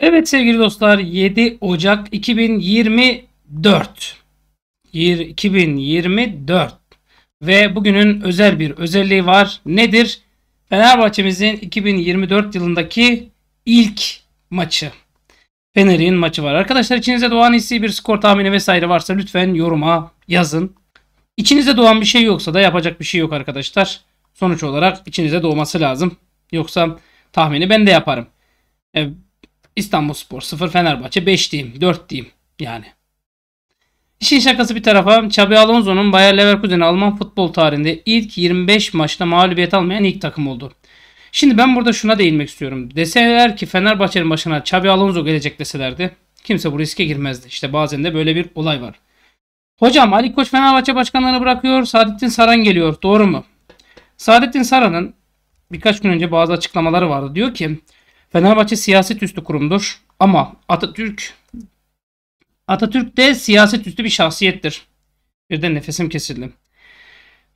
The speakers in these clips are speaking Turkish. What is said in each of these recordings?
Evet sevgili dostlar 7 Ocak 2024 2024 ve bugünün özel bir özelliği var. Nedir? Fenerbahçe'mizin 2024 yılındaki ilk maçı. Fener'in maçı var. Arkadaşlar içinize doğan hissi bir skor tahmini vesaire varsa lütfen yoruma yazın. İçinize doğan bir şey yoksa da yapacak bir şey yok arkadaşlar. Sonuç olarak içinize doğması lazım. Yoksa tahmini ben de yaparım. E, İstanbul Spor 0 Fenerbahçe 5 diyeyim 4 diyeyim yani. İşin şakası bir tarafa Xabi Alonso'nun Bayer Leverkusen Alman futbol tarihinde ilk 25 maçta mağlubiyet almayan ilk takım oldu. Şimdi ben burada şuna değinmek istiyorum. Deseler ki Fenerbahçe'nin başına Xabi Alonso gelecek deselerdi kimse bu riske girmezdi. İşte bazen de böyle bir olay var. Hocam Ali Koç Fenerbahçe başkanlığını bırakıyor. Saadettin Saran geliyor. Doğru mu? Saadettin Saran'ın birkaç gün önce bazı açıklamaları vardı. Diyor ki Fenerbahçe siyaset üstü kurumdur ama Atatürk Atatürk de siyaset üstü bir şahsiyettir. Bir de nefesim kesildi.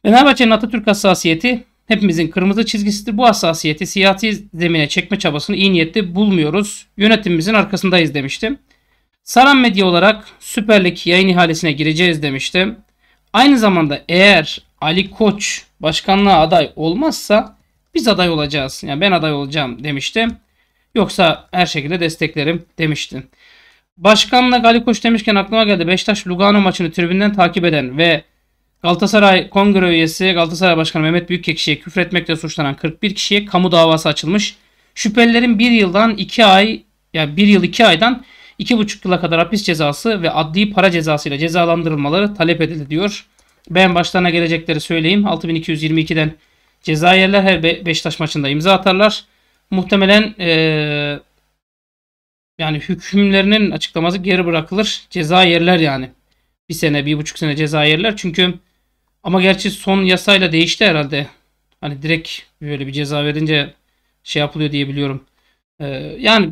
Fenerbahçe'nin Atatürk hassasiyeti hepimizin kırmızı çizgisidir. Bu hassasiyeti siyasi zemine çekme çabasını iyi niyetli bulmuyoruz. Yönetimimizin arkasındayız demiştim. Saran Medya olarak Süper Lig yayın ihalesine gireceğiz demiştim. Aynı zamanda eğer Ali Koç başkanlığa aday olmazsa biz aday olacağız. Yani ben aday olacağım demiştim. Yoksa her şekilde desteklerim demiştin. Başkanla Gali Koç demişken aklıma geldi. Beşiktaş Lugano maçını tribünden takip eden ve Galatasaray Kongre üyesi Galatasaray Başkanı Mehmet Büyükekşi'ye küfretmekle suçlanan 41 kişiye kamu davası açılmış. Şüphelilerin 1 yıldan 2 ay ya yani 1 yıl 2 aydan 2,5 yıla kadar hapis cezası ve adli para cezasıyla cezalandırılmaları talep edildi diyor. Ben başlarına gelecekleri söyleyeyim. 6222'den ceza yerler her Beşiktaş maçında imza atarlar muhtemelen e, yani hükümlerinin açıklaması geri bırakılır. Ceza yerler yani. Bir sene, bir buçuk sene ceza yerler. Çünkü ama gerçi son yasayla değişti herhalde. Hani direkt böyle bir ceza verince şey yapılıyor diye biliyorum. E, yani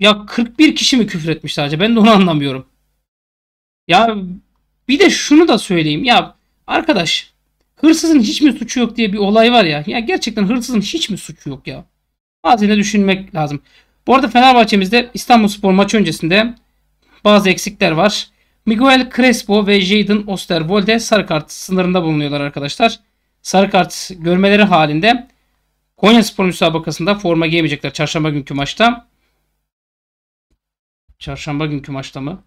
ya 41 kişi mi küfür etmiş sadece? Ben de onu anlamıyorum. Ya bir de şunu da söyleyeyim. Ya arkadaş hırsızın hiç mi suçu yok diye bir olay var ya. Ya gerçekten hırsızın hiç mi suçu yok ya? Bazıyla düşünmek lazım. Bu arada Fenerbahçe'mizde İstanbul Spor maçı öncesinde bazı eksikler var. Miguel Crespo ve Jadon Osterwolde sarı kart sınırında bulunuyorlar arkadaşlar. Sarı kart görmeleri halinde Konya Spor müsabakasında forma giyemeyecekler çarşamba günkü maçta. Çarşamba günkü maçta mı?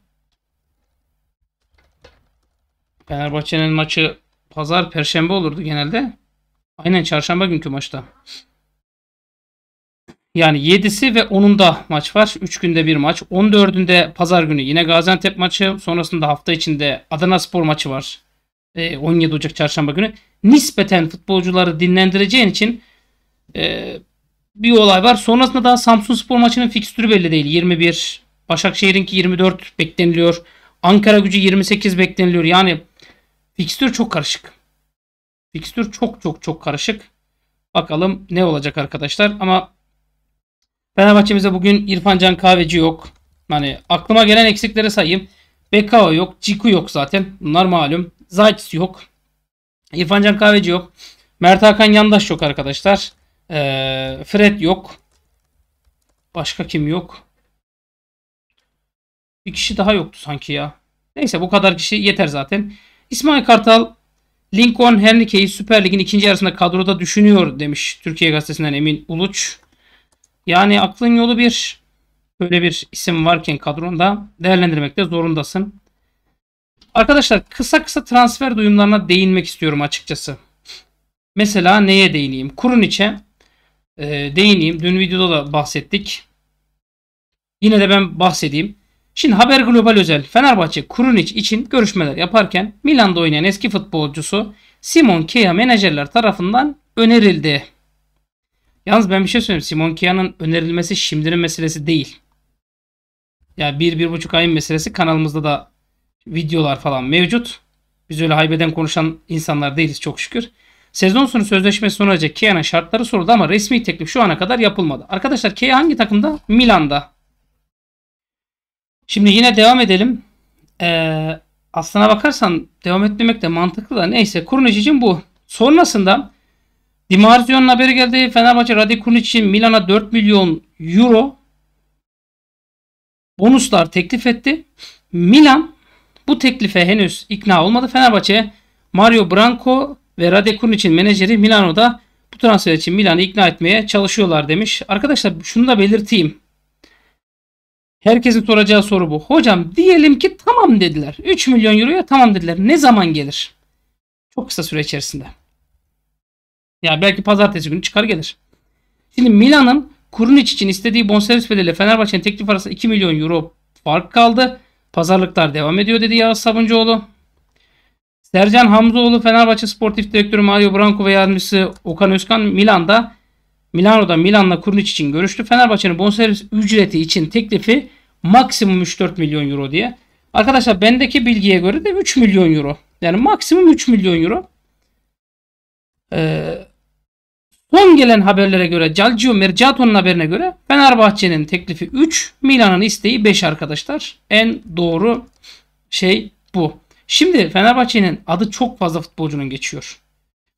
Fenerbahçe'nin maçı pazar perşembe olurdu genelde. Aynen çarşamba günkü maçta. Yani 7'si ve 10'unda maç var. 3 günde bir maç. 14'ünde pazar günü yine Gaziantep maçı. Sonrasında hafta içinde Adana Spor maçı var. E, 17 Ocak çarşamba günü. Nispeten futbolcuları dinlendireceğin için e, bir olay var. Sonrasında daha Samsun Spor maçının fikstürü belli değil. 21, Başakşehir'inki 24 bekleniliyor. Ankara gücü 28 bekleniliyor. Yani fikstür çok karışık. Fikstür çok çok çok karışık. Bakalım ne olacak arkadaşlar. Ama Fenerbahçe'mizde bugün İrfan Can Kahveci yok. Hani aklıma gelen eksikleri sayayım. Bekao yok. Ciku yok zaten. Bunlar malum. Zaytis yok. İrfan Can Kahveci yok. Mert Hakan Yandaş yok arkadaşlar. Ee, Fred yok. Başka kim yok? Bir kişi daha yoktu sanki ya. Neyse bu kadar kişi yeter zaten. İsmail Kartal Lincoln Henrique'yi Süper Lig'in ikinci yarısında kadroda düşünüyor demiş Türkiye Gazetesi'nden Emin Uluç. Yani aklın yolu bir böyle bir isim varken kadronda değerlendirmekte zorundasın. Arkadaşlar kısa kısa transfer duyumlarına değinmek istiyorum açıkçası. Mesela neye değineyim? Kuruniç'e e, değineyim. Dün videoda da bahsettik. Yine de ben bahsedeyim. Şimdi Haber Global Özel Fenerbahçe Kurunic için görüşmeler yaparken Milan'da oynayan eski futbolcusu Simon Kea menajerler tarafından önerildi. Yalnız ben bir şey söyleyeyim. Simon Kia'nın önerilmesi şimdinin meselesi değil. Yani bir, bir buçuk ayın meselesi kanalımızda da videolar falan mevcut. Biz öyle haybeden konuşan insanlar değiliz çok şükür. Sezon sonu sözleşmesi sona erecek Kia'nın şartları soruldu ama resmi teklif şu ana kadar yapılmadı. Arkadaşlar Kia hangi takımda? Milan'da. Şimdi yine devam edelim. Ee, aslına bakarsan devam etmemek de mantıklı da neyse. Kuruneci'cim bu. Sonrasında Di Marzio'nun haberi geldi. Fenerbahçe Radikun için Milan'a 4 milyon euro bonuslar teklif etti. Milan bu teklife henüz ikna olmadı. Fenerbahçe Mario Branco ve Rade için menajeri Milano'da bu transfer için Milan'ı ikna etmeye çalışıyorlar demiş. Arkadaşlar şunu da belirteyim. Herkesin soracağı soru bu. Hocam diyelim ki tamam dediler. 3 milyon euroya tamam dediler. Ne zaman gelir? Çok kısa süre içerisinde. Ya belki pazartesi günü çıkar gelir. Şimdi Milan'ın Kurunic için istediği bonservis bedeli Fenerbahçe'nin teklif arasında 2 milyon euro fark kaldı. Pazarlıklar devam ediyor dedi Yağız Sabuncuoğlu. Sercan Hamzoğlu Fenerbahçe Sportif Direktörü Mario Branco ve yardımcısı Okan Özkan Milan'da Milano'da Milan'la Kurunic için görüştü. Fenerbahçe'nin bonservis ücreti için teklifi maksimum 3-4 milyon euro diye. Arkadaşlar bendeki bilgiye göre de 3 milyon euro. Yani maksimum 3 milyon euro. Ee, Son gelen haberlere göre Calcio Mercato'nun haberine göre Fenerbahçe'nin teklifi 3, Milan'ın isteği 5 arkadaşlar. En doğru şey bu. Şimdi Fenerbahçe'nin adı çok fazla futbolcunun geçiyor.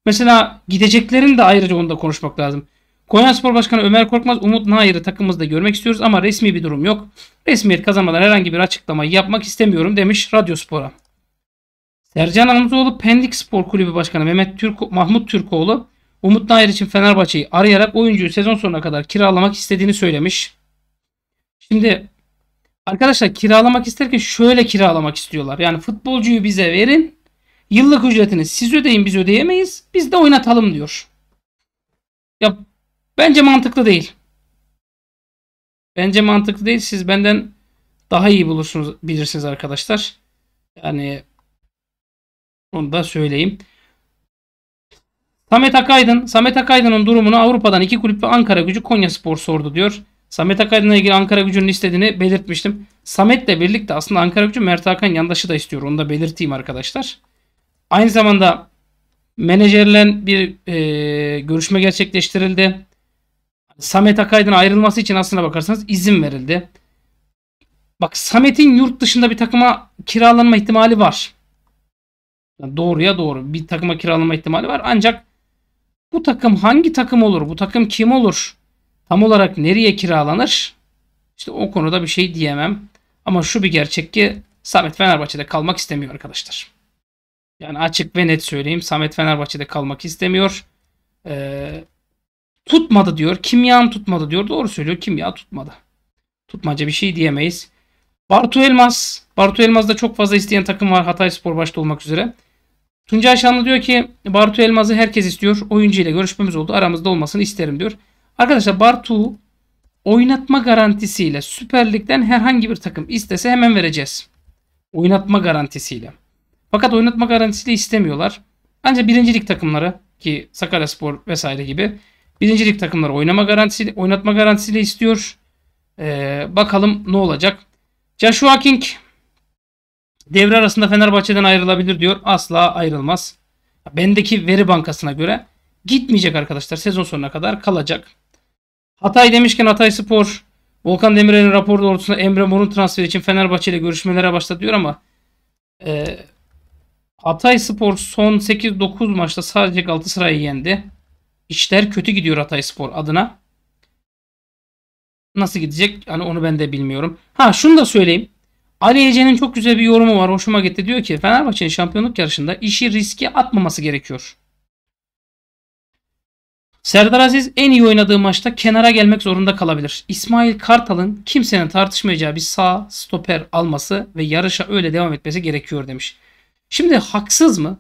Mesela gideceklerin de ayrıca onda konuşmak lazım. Konyaspor Başkanı Ömer Korkmaz Umut Nayır'ı takımımızda görmek istiyoruz ama resmi bir durum yok. Resmiyet kazanmadan herhangi bir açıklama yapmak istemiyorum demiş Radyo Spor'a. Sercan Amzoğlu Pendik Spor Kulübü Başkanı Mehmet Türk Mahmut Türkoğlu Umut Nair için Fenerbahçe'yi arayarak oyuncuyu sezon sonuna kadar kiralamak istediğini söylemiş. Şimdi arkadaşlar kiralamak isterken şöyle kiralamak istiyorlar. Yani futbolcuyu bize verin. Yıllık ücretini siz ödeyin biz ödeyemeyiz. Biz de oynatalım diyor. Ya bence mantıklı değil. Bence mantıklı değil. Siz benden daha iyi bulursunuz bilirsiniz arkadaşlar. Yani onu da söyleyeyim. Samet Akaydın, Samet Akaydın'ın durumunu Avrupa'dan iki kulüp ve Ankara gücü Konya Spor sordu diyor. Samet Akaydın'la ilgili Ankara gücünün istediğini belirtmiştim. Samet'le birlikte aslında Ankara gücü Mert Hakan yandaşı da istiyor. Onu da belirteyim arkadaşlar. Aynı zamanda menajerle bir e, görüşme gerçekleştirildi. Samet Akaydın ayrılması için aslına bakarsanız izin verildi. Bak Samet'in yurt dışında bir takıma kiralanma ihtimali var. Yani doğruya doğru bir takıma kiralanma ihtimali var. Ancak bu takım hangi takım olur? Bu takım kim olur? Tam olarak nereye kiralanır? İşte o konuda bir şey diyemem. Ama şu bir gerçek ki Samet Fenerbahçe'de kalmak istemiyor arkadaşlar. Yani açık ve net söyleyeyim. Samet Fenerbahçe'de kalmak istemiyor. Ee, tutmadı diyor. Kimyam tutmadı diyor. Doğru söylüyor. Kimya tutmadı. Tutmaca bir şey diyemeyiz. Bartu Elmas. Bartu Elmas'da çok fazla isteyen takım var. Hatay Spor başta olmak üzere. Tuncay Şanlı diyor ki Bartu Elmaz'ı herkes istiyor. Oyuncu ile görüşmemiz oldu. Aramızda olmasını isterim diyor. Arkadaşlar Bartu oynatma garantisiyle Süper Lig'den herhangi bir takım istese hemen vereceğiz. Oynatma garantisiyle. Fakat oynatma garantisiyle istemiyorlar. Ancak birincilik takımları ki Sakaryaspor vesaire gibi birincilik takımları oynama garantisiyle, oynatma garantisiyle istiyor. Ee, bakalım ne olacak. Joshua King devre arasında Fenerbahçe'den ayrılabilir diyor. Asla ayrılmaz. Bendeki veri bankasına göre gitmeyecek arkadaşlar. Sezon sonuna kadar kalacak. Hatay demişken Hatay Spor Volkan Demirel'in raporu doğrultusunda Emre Mor'un transferi için Fenerbahçe ile görüşmelere başladı diyor ama e, Hatay Spor son 8-9 maçta sadece Galatasaray'ı yendi. İşler kötü gidiyor Hatay Spor adına. Nasıl gidecek? Hani onu ben de bilmiyorum. Ha şunu da söyleyeyim. Ali Ece'nin çok güzel bir yorumu var. Hoşuma gitti. Diyor ki Fenerbahçe'nin şampiyonluk yarışında işi riske atmaması gerekiyor. Serdar Aziz en iyi oynadığı maçta kenara gelmek zorunda kalabilir. İsmail Kartal'ın kimsenin tartışmayacağı bir sağ stoper alması ve yarışa öyle devam etmesi gerekiyor demiş. Şimdi haksız mı?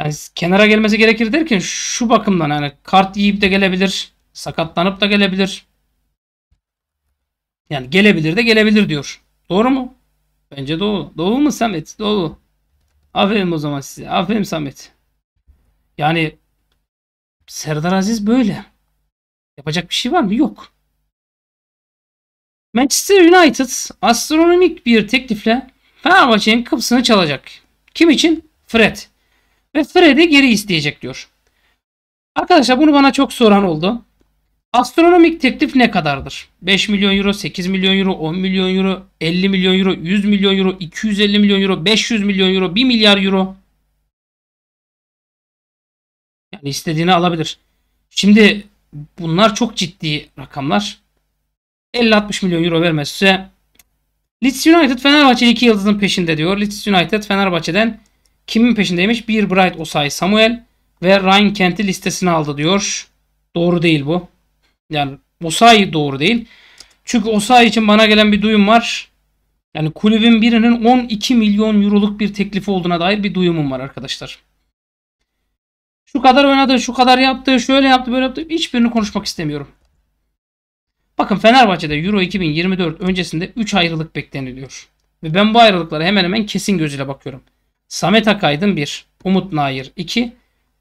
Yani kenara gelmesi gerekir derken şu bakımdan yani kart yiyip de gelebilir, sakatlanıp da gelebilir. Yani gelebilir de gelebilir diyor. Doğru mu? Bence doğru. Doğru mu Samet? Doğru. Aferin o zaman size. Aferin Samet. Yani Serdar Aziz böyle. Yapacak bir şey var mı? Yok. Manchester United astronomik bir teklifle Fenerbahçe'nin kapısını çalacak. Kim için? Fred. Ve Fred'i geri isteyecek diyor. Arkadaşlar bunu bana çok soran oldu. Astronomik teklif ne kadardır? 5 milyon euro, 8 milyon euro, 10 milyon euro, 50 milyon euro, 100 milyon euro, 250 milyon euro, 500 milyon euro, 1 milyar euro. Yani istediğini alabilir. Şimdi bunlar çok ciddi rakamlar. 50-60 milyon euro vermezse Leeds United Fenerbahçe'nin iki yıldızın peşinde diyor. Leeds United Fenerbahçe'den kimin peşindeymiş? Bir Bright Osay Samuel ve Ryan Kent'i listesine aldı diyor. Doğru değil bu. Yani Osayi doğru değil. Çünkü Osayi için bana gelen bir duyum var. Yani kulübün birinin 12 milyon euroluk bir teklifi olduğuna dair bir duyumum var arkadaşlar. Şu kadar oynadı, şu kadar yaptı, şöyle yaptı, böyle yaptı. Hiçbirini konuşmak istemiyorum. Bakın Fenerbahçe'de Euro 2024 öncesinde 3 ayrılık bekleniliyor. Ve ben bu ayrılıklara hemen hemen kesin gözüyle bakıyorum. Samet Akaydın 1, Umut Nair 2,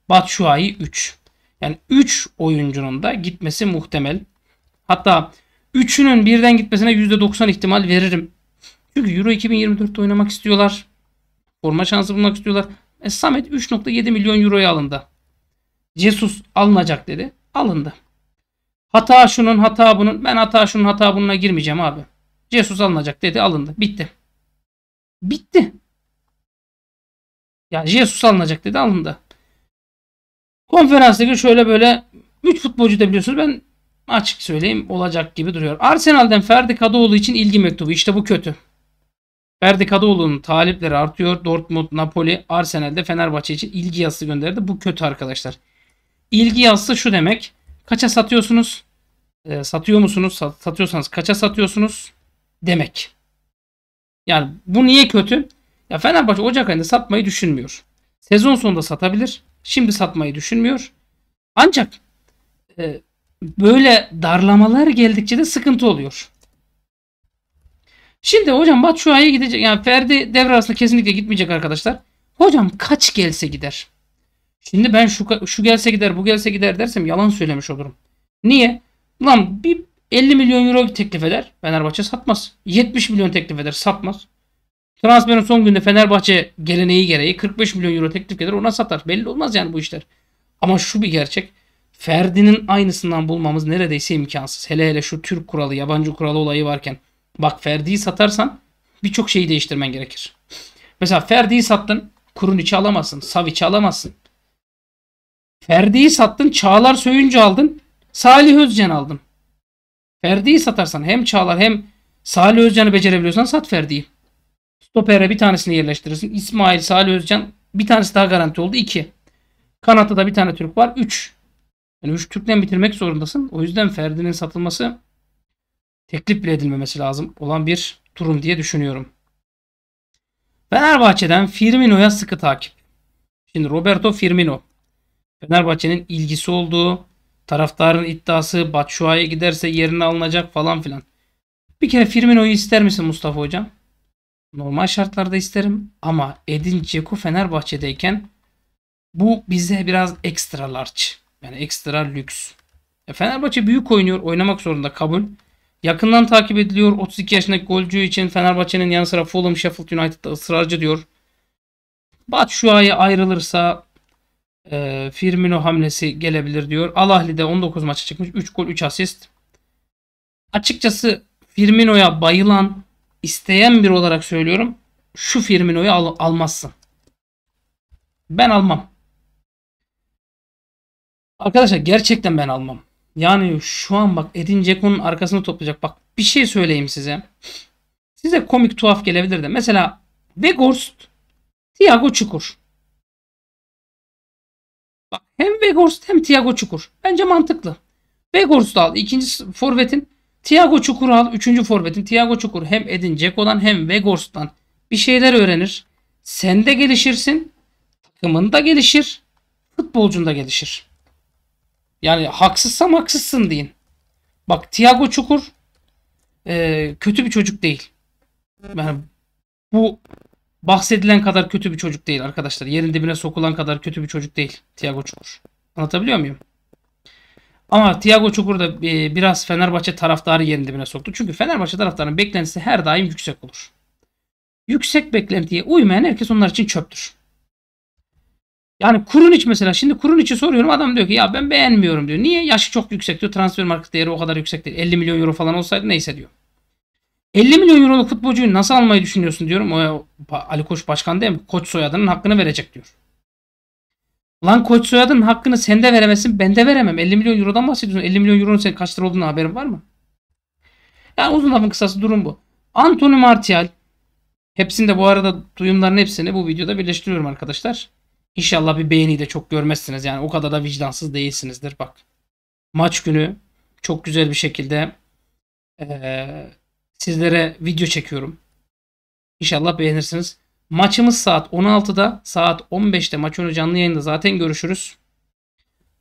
Batu Şuayi 3. Yani 3 oyuncunun da gitmesi muhtemel. Hatta 3'ünün birden gitmesine %90 ihtimal veririm. Çünkü Euro 2024'te oynamak istiyorlar. Forma şansı bulmak istiyorlar. E, Samet 3.7 milyon euroya alındı. Jesus alınacak dedi. Alındı. Hata şunun hata bunun. Ben hata şunun hata bununa girmeyeceğim abi. Jesus alınacak dedi alındı. Bitti. Bitti. Ya Jesus alınacak dedi alındı. Konferans Ligi şöyle böyle 3 futbolcu da biliyorsunuz. Ben açık söyleyeyim olacak gibi duruyor. Arsenal'den Ferdi Kadıoğlu için ilgi mektubu. işte bu kötü. Ferdi Kadıoğlu'nun talipleri artıyor. Dortmund, Napoli, Arsenal'de Fenerbahçe için ilgi yazısı gönderdi. Bu kötü arkadaşlar. İlgi yazısı şu demek. Kaça satıyorsunuz? E, satıyor musunuz? Sat, satıyorsanız kaça satıyorsunuz? Demek. Yani bu niye kötü? Ya Fenerbahçe Ocak ayında satmayı düşünmüyor. Sezon sonunda satabilir. Şimdi satmayı düşünmüyor. Ancak e, böyle darlamalar geldikçe de sıkıntı oluyor. Şimdi hocam Batshuayi'ye gidecek. Yani Ferdi devre arasında kesinlikle gitmeyecek arkadaşlar. Hocam kaç gelse gider. Şimdi ben şu, şu gelse gider bu gelse gider dersem yalan söylemiş olurum. Niye? Lan bir 50 milyon euro teklif eder. Fenerbahçe satmaz. 70 milyon teklif eder satmaz. Transferin son günde Fenerbahçe geleneği gereği 45 milyon euro teklif gelir ona satar. Belli olmaz yani bu işler. Ama şu bir gerçek. Ferdi'nin aynısından bulmamız neredeyse imkansız. Hele hele şu Türk kuralı, yabancı kuralı olayı varken. Bak Ferdi'yi satarsan birçok şeyi değiştirmen gerekir. Mesela Ferdi'yi sattın. Kurun içi alamazsın. Savic'i alamazsın. Ferdi'yi sattın. Çağlar Söyüncü aldın. Salih Özcan aldın. Ferdi'yi satarsan hem Çağlar hem Salih Özcan'ı becerebiliyorsan sat Ferdi'yi. Stopere bir tanesini yerleştirirsin. İsmail, Salih Özcan bir tanesi daha garanti oldu. 2. Kanatta da bir tane Türk var. 3. Yani 3 Türk'ten bitirmek zorundasın. O yüzden Ferdi'nin satılması teklif bile edilmemesi lazım olan bir durum diye düşünüyorum. Fenerbahçe'den Firmino'ya sıkı takip. Şimdi Roberto Firmino. Fenerbahçe'nin ilgisi olduğu, taraftarın iddiası Batshuayi'ye giderse yerine alınacak falan filan. Bir kere Firmino'yu ister misin Mustafa Hocam? normal şartlarda isterim ama Edin Dzeko Fenerbahçe'deyken bu bize biraz ekstra large. Yani ekstra lüks. E Fenerbahçe büyük oynuyor. Oynamak zorunda kabul. Yakından takip ediliyor. 32 yaşındaki golcü için Fenerbahçe'nin yanı sıra Fulham, Sheffield United'da ısrarcı diyor. Bat Şua'ya ayrılırsa e, Firmino hamlesi gelebilir diyor. Al 19 maça çıkmış. 3 gol 3 asist. Açıkçası Firmino'ya bayılan isteyen bir olarak söylüyorum. Şu Firmino'yu al almazsın. Ben almam. Arkadaşlar gerçekten ben almam. Yani şu an bak Edin Ceko'nun arkasını toplayacak. Bak bir şey söyleyeyim size. Size komik tuhaf gelebilir de. Mesela Weghorst, Thiago Çukur. Bak hem Weghorst hem Thiago Çukur. Bence mantıklı. Weghorst'u al. İkinci forvetin Thiago Çukural üçüncü forvetin Thiago Çukur hem Edin Ceko'dan hem Vegors'tan bir şeyler öğrenir. Sen de gelişirsin. Takımın da gelişir. Futbolcun da gelişir. Yani haksızsam haksızsın deyin. Bak Thiago Çukur e, kötü bir çocuk değil. Yani bu bahsedilen kadar kötü bir çocuk değil arkadaşlar. Yerin dibine sokulan kadar kötü bir çocuk değil Thiago Çukur. Anlatabiliyor muyum? Ama Thiago Çukur da e, biraz Fenerbahçe taraftarı yerini dibine soktu. Çünkü Fenerbahçe taraftarının beklentisi her daim yüksek olur. Yüksek beklentiye uymayan herkes onlar için çöptür. Yani kurun iç mesela şimdi kurun içi soruyorum adam diyor ki ya ben beğenmiyorum diyor. Niye? Yaşı çok yüksek diyor. Transfer market değeri o kadar yüksek değil. 50 milyon euro falan olsaydı neyse diyor. 50 milyon euroluk futbolcuyu nasıl almayı düşünüyorsun diyorum. O, Ali Koç başkan değil mi? Koç soyadının hakkını verecek diyor. Lan koç soyadın hakkını sende de veremezsin ben de veremem. 50 milyon eurodan bahsediyorsun. 50 milyon euronun senin kaç lira olduğuna haberin var mı? Yani uzun lafın kısası durum bu. Anthony Martial. Hepsini de bu arada duyumların hepsini bu videoda birleştiriyorum arkadaşlar. İnşallah bir beğeni de çok görmezsiniz. Yani o kadar da vicdansız değilsinizdir bak. Maç günü çok güzel bir şekilde e, sizlere video çekiyorum. İnşallah beğenirsiniz. Maçımız saat 16'da. Saat 15'te maç önü canlı yayında zaten görüşürüz.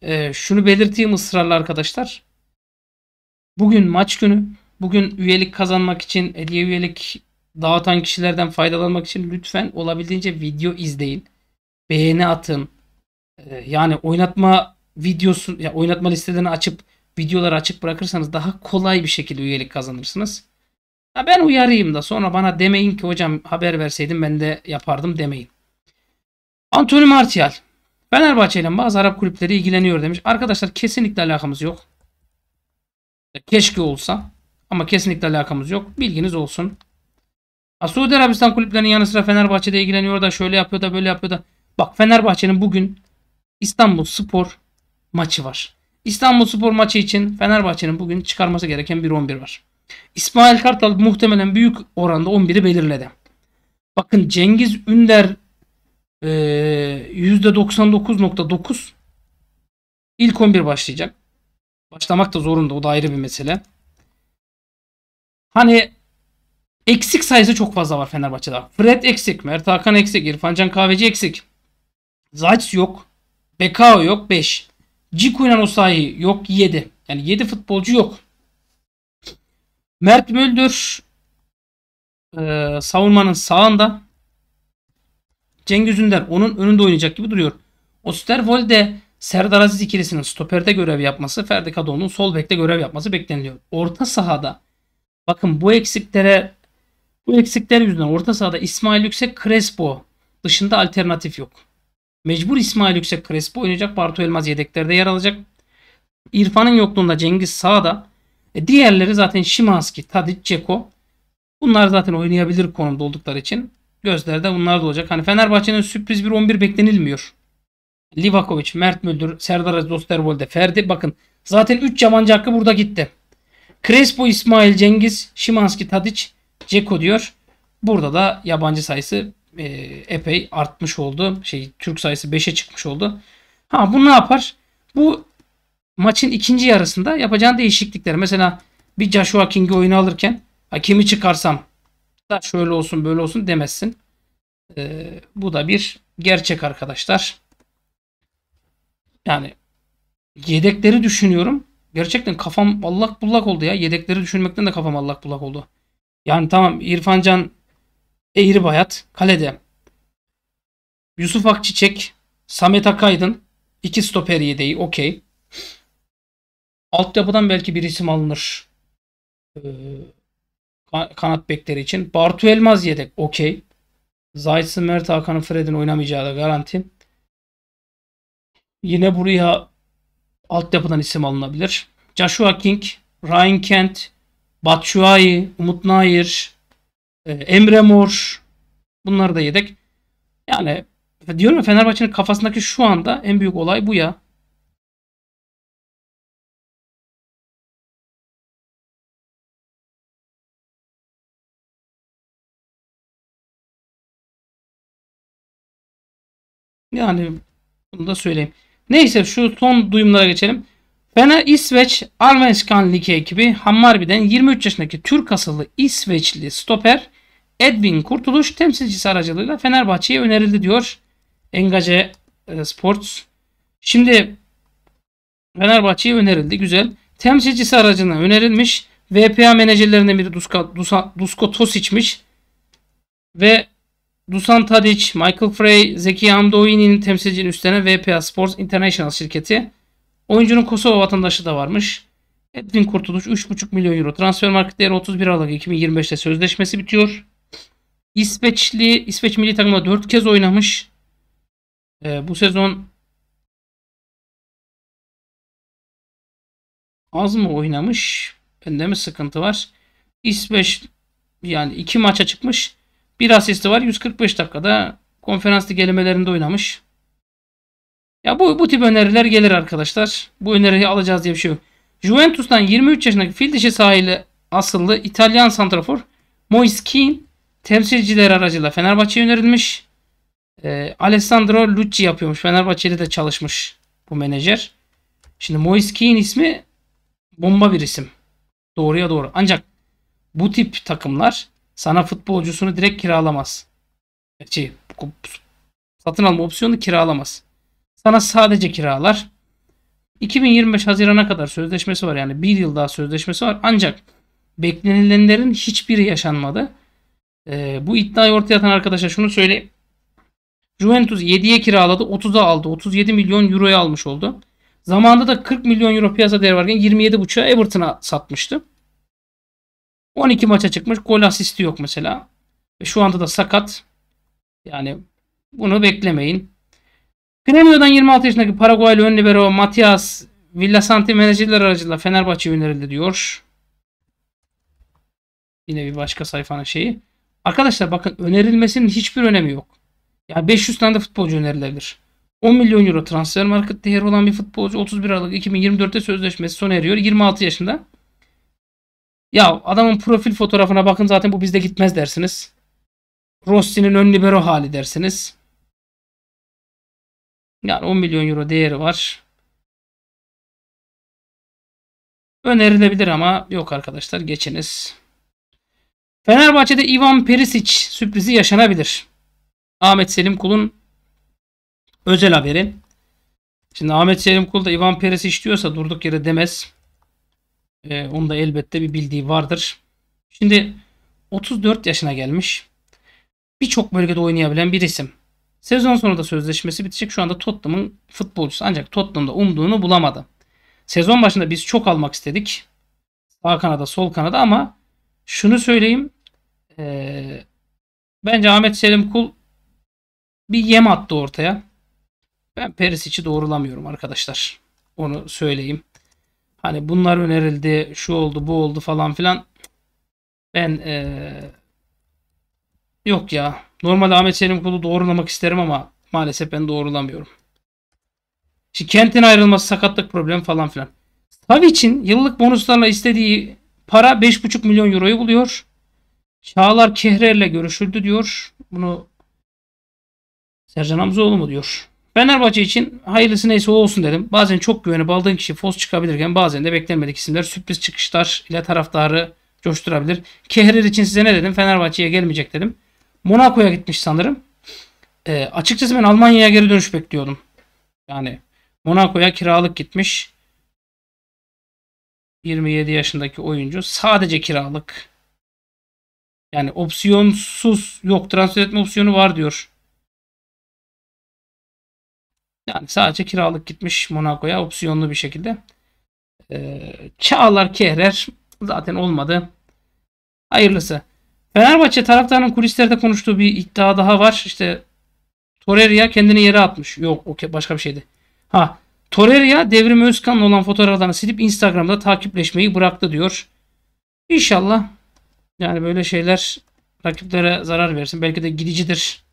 Ee, şunu belirteyim ısrarlı arkadaşlar. Bugün maç günü. Bugün üyelik kazanmak için, hediye üyelik dağıtan kişilerden faydalanmak için lütfen olabildiğince video izleyin. Beğeni atın. Ee, yani oynatma videosu, ya oynatma listelerini açıp videoları açık bırakırsanız daha kolay bir şekilde üyelik kazanırsınız. Ha ben uyarayım da sonra bana demeyin ki hocam haber verseydim ben de yapardım demeyin. Anthony Martial. Fenerbahçe ile bazı Arap kulüpleri ilgileniyor demiş. Arkadaşlar kesinlikle alakamız yok. E, keşke olsa. Ama kesinlikle alakamız yok. Bilginiz olsun. Ha, Suudi Arabistan kulüplerinin yanı sıra Fenerbahçe'de ilgileniyor da şöyle yapıyor da böyle yapıyor da. Bak Fenerbahçe'nin bugün İstanbul Spor maçı var. İstanbul Spor maçı için Fenerbahçe'nin bugün çıkarması gereken bir 11 var. İsmail Kartal muhtemelen büyük oranda 11'i belirledi. Bakın Cengiz Ünder e, %99.9 ilk 11 başlayacak. Başlamak da zorunda o da ayrı bir mesele. Hani eksik sayısı çok fazla var Fenerbahçe'de. Fred eksik, Mert Hakan eksik, İrfan Can Kahveci eksik. Zayt yok. Bekao yok 5. Cikunan Osayi yok 7. Yani 7 futbolcu yok. Mert Müldür e, savunmanın sağında. Cengiz Ünder onun önünde oynayacak gibi duruyor. Osterwolde Serdar Aziz ikilisinin stoperde görev yapması, Ferdi Kadıoğlu'nun sol bekte görev yapması bekleniliyor. Orta sahada bakın bu eksiklere bu eksikler yüzünden orta sahada İsmail Yüksek Crespo dışında alternatif yok. Mecbur İsmail Yüksek Crespo oynayacak. Bartu Elmaz yedeklerde yer alacak. İrfan'ın yokluğunda Cengiz sağda. E diğerleri zaten Şimanski, Tadic, Ceko. Bunlar zaten oynayabilir konumda oldukları için gözlerde bunlar da olacak. Hani Fenerbahçe'nin sürpriz bir 11 beklenilmiyor. Livakovic, Mert Müldür, Serdar Aziz Osterwolde, Ferdi. Bakın zaten 3 yabancı hakkı burada gitti. Crespo, İsmail, Cengiz, Şimanski, Tadic, Ceko diyor. Burada da yabancı sayısı e, epey artmış oldu. Şey Türk sayısı 5'e çıkmış oldu. Ha bu ne yapar? Bu maçın ikinci yarısında yapacağın değişiklikler. Mesela bir Joshua King'i oyunu alırken kimi çıkarsam da şöyle olsun böyle olsun demezsin. Ee, bu da bir gerçek arkadaşlar. Yani yedekleri düşünüyorum. Gerçekten kafam allak bullak oldu ya. Yedekleri düşünmekten de kafam allak bullak oldu. Yani tamam İrfan Can Eğri Bayat kalede. Yusuf Akçiçek, Samet Akaydın iki stoper yedeği okey. Altyapıdan belki bir isim alınır. Ee, kanat bekleri için. Bartu Elmaz yedek. Okey. Zayt'sın Mert Hakan'ın Fred'in oynamayacağı da garanti. Yine buraya altyapıdan isim alınabilir. Joshua King, Ryan Kent, Batshuayi, Umut Nair, e, Emre Mor. Bunlar da yedek. Yani diyorum ya Fenerbahçe'nin kafasındaki şu anda en büyük olay bu ya. Yani bunu da söyleyeyim. Neyse şu son duyumlara geçelim. Fener İsveç Alvenskan Ligi ekibi Hammarby'den 23 yaşındaki Türk asıllı İsveçli stoper Edwin Kurtuluş temsilcisi aracılığıyla Fenerbahçe'ye önerildi diyor Engage e, Sports. Şimdi Fenerbahçe'ye önerildi güzel. Temsilcisi aracına önerilmiş. VPA menajerlerinden biri Dusko Dusa, Dusko Tosic'miş. Ve Dusan Tadic, Michael Frey, Zeki Hamdoini'nin temsilciliğini üstlenen VPA Sports International şirketi. Oyuncunun Kosova vatandaşı da varmış. Edwin Kurtuluş 3,5 milyon euro. Transfer market değeri 31 Aralık 2025'te sözleşmesi bitiyor. İsveçli, İsveç milli takımda 4 kez oynamış. Ee, bu sezon az mı oynamış? Bende mi sıkıntı var? İsveç yani 2 maça çıkmış. Bir asisti var. 145 dakikada konferans gelemelerinde oynamış. Ya bu, bu tip öneriler gelir arkadaşlar. Bu öneriyi alacağız diye bir şey yok. Juventus'tan 23 yaşındaki fil dişi sahili asıllı İtalyan santrafor Moiskin temsilciler temsilcileri aracılığıyla Fenerbahçe'ye önerilmiş. E, ee, Alessandro Lucci yapıyormuş. Fenerbahçe'de de çalışmış bu menajer. Şimdi Moiskin ismi bomba bir isim. Doğruya doğru. Ancak bu tip takımlar sana futbolcusunu direkt kiralamaz. Şey, satın alma opsiyonu kiralamaz. Sana sadece kiralar. 2025 Haziran'a kadar sözleşmesi var yani bir yıl daha sözleşmesi var ancak beklenilenlerin hiçbiri yaşanmadı. Ee, bu iddiayı ortaya atan arkadaşa şunu söyleyeyim. Juventus 7'ye kiraladı 30'a aldı 37 milyon euroya almış oldu. Zamanında da 40 milyon euro piyasa değeri varken 27.5'a Everton'a satmıştı. 12 maça çıkmış. Gol asisti yok mesela. Ve şu anda da sakat. Yani bunu beklemeyin. Premio'dan 26 yaşındaki Paraguaylı ön libero Matias Villasanti menajerler aracılığıyla Fenerbahçe önerildi diyor. Yine bir başka sayfanın şeyi. Arkadaşlar bakın önerilmesinin hiçbir önemi yok. Ya 500 tane de futbolcu önerilebilir. 10 milyon euro transfer market değeri olan bir futbolcu 31 Aralık 2024'te sözleşmesi sona eriyor. 26 yaşında. Ya adamın profil fotoğrafına bakın zaten bu bizde gitmez dersiniz. Rossi'nin ön libero hali dersiniz. Yani 10 milyon euro değeri var. Önerilebilir ama yok arkadaşlar geçiniz. Fenerbahçe'de Ivan Perisic sürprizi yaşanabilir. Ahmet Selim Kul'un özel haberi. Şimdi Ahmet Selim Kul da Ivan Perisic diyorsa durduk yere demez. E, onu da elbette bir bildiği vardır. Şimdi 34 yaşına gelmiş. Birçok bölgede oynayabilen bir isim. Sezon sonunda sözleşmesi bitecek. Şu anda Tottenham'ın futbolcusu. Ancak Tottenham'da umduğunu bulamadı. Sezon başında biz çok almak istedik. Sağ kanada, sol kanada ama şunu söyleyeyim. E, bence Ahmet Selim Kul bir yem attı ortaya. Ben Perisic'i doğrulamıyorum arkadaşlar. Onu söyleyeyim. Hani bunlar önerildi, şu oldu, bu oldu falan filan. Ben ee, yok ya. Normalde Ahmet Selim Kulu doğrulamak isterim ama maalesef ben doğrulamıyorum. Şimdi Kent'in ayrılması sakatlık problemi falan filan. Savic'in yıllık bonuslarla istediği para 5,5 milyon euroyu buluyor. Çağlar Kehrer'le görüşüldü diyor. Bunu Sercan Hamzoğlu mu diyor. Fenerbahçe için hayırlısı neyse o olsun dedim. Bazen çok güvenip aldığın kişi fos çıkabilirken bazen de beklenmedik isimler sürpriz çıkışlar ile taraftarı coşturabilir. Kehrer için size ne dedim? Fenerbahçe'ye gelmeyecek dedim. Monaco'ya gitmiş sanırım. E, açıkçası ben Almanya'ya geri dönüş bekliyordum. Yani Monaco'ya kiralık gitmiş. 27 yaşındaki oyuncu sadece kiralık. Yani opsiyonsuz yok transfer etme opsiyonu var diyor. Yani sadece kiralık gitmiş Monaco'ya opsiyonlu bir şekilde. Ee, Çağlar Kehrer zaten olmadı. Hayırlısı. Fenerbahçe taraftarının kulislerde konuştuğu bir iddia daha var. İşte Torreira kendini yere atmış. Yok o başka bir şeydi. Ha Torreira Devrim Özkan'la olan fotoğraflarını silip Instagram'da takipleşmeyi bıraktı diyor. İnşallah yani böyle şeyler rakiplere zarar versin. Belki de gidicidir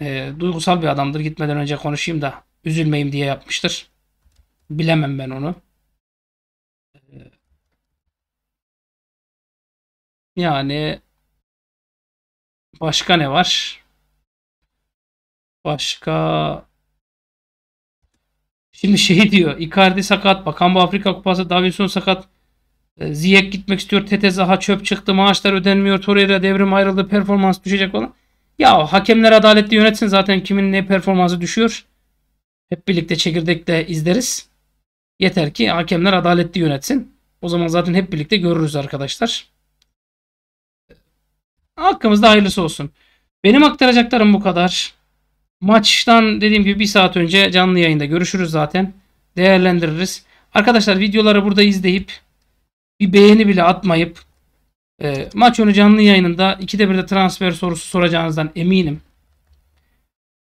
e, duygusal bir adamdır. Gitmeden önce konuşayım da üzülmeyim diye yapmıştır. Bilemem ben onu. Ee, yani başka ne var? Başka Şimdi şey diyor. Icardi sakat. Bakan bu Afrika Kupası. Davinson sakat. Ee, Ziyek gitmek istiyor. Tete Zaha çöp çıktı. Maaşlar ödenmiyor. Torreira devrim ayrıldı. Performans düşecek olan. Ya hakemler adaletli yönetsin zaten kimin ne performansı düşüyor. Hep birlikte çekirdekte izleriz. Yeter ki hakemler adaletli yönetsin. O zaman zaten hep birlikte görürüz arkadaşlar. Hakkımızda hayırlısı olsun. Benim aktaracaklarım bu kadar. Maçtan dediğim gibi bir saat önce canlı yayında görüşürüz zaten. Değerlendiririz. Arkadaşlar videoları burada izleyip bir beğeni bile atmayıp e, maç önü canlı yayınında 2'de 1'de transfer sorusu soracağınızdan eminim.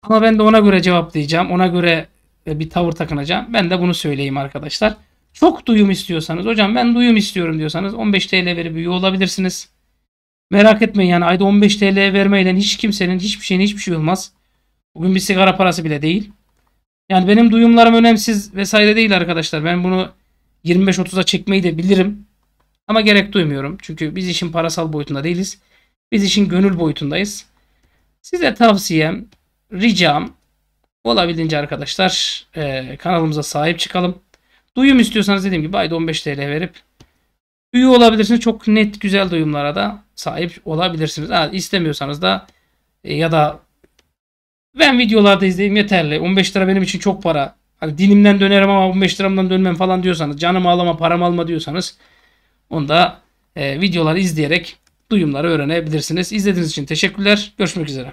Ama ben de ona göre cevaplayacağım. Ona göre e, bir tavır takınacağım. Ben de bunu söyleyeyim arkadaşlar. Çok duyum istiyorsanız hocam ben duyum istiyorum diyorsanız 15 TL verip üye olabilirsiniz. Merak etmeyin yani ayda 15 TL vermeyle hiç kimsenin hiçbir şeyin hiçbir şey olmaz. Bugün bir sigara parası bile değil. Yani benim duyumlarım önemsiz vesaire değil arkadaşlar. Ben bunu 25-30'a çekmeyi de bilirim. Ama gerek duymuyorum. Çünkü biz işin parasal boyutunda değiliz. Biz işin gönül boyutundayız. Size tavsiyem, ricam olabildiğince arkadaşlar e, kanalımıza sahip çıkalım. Duyum istiyorsanız dediğim gibi ayda 15 TL verip üye olabilirsiniz. Çok net güzel duyumlara da sahip olabilirsiniz. Ha, istemiyorsanız da e, ya da ben videolarda izleyeyim yeterli. 15 lira benim için çok para. Hani dilimden dönerim ama 15 liramdan dönmem falan diyorsanız, canımı alama, param alma diyorsanız onu da e, videoları izleyerek duyumları öğrenebilirsiniz. İzlediğiniz için teşekkürler. Görüşmek üzere.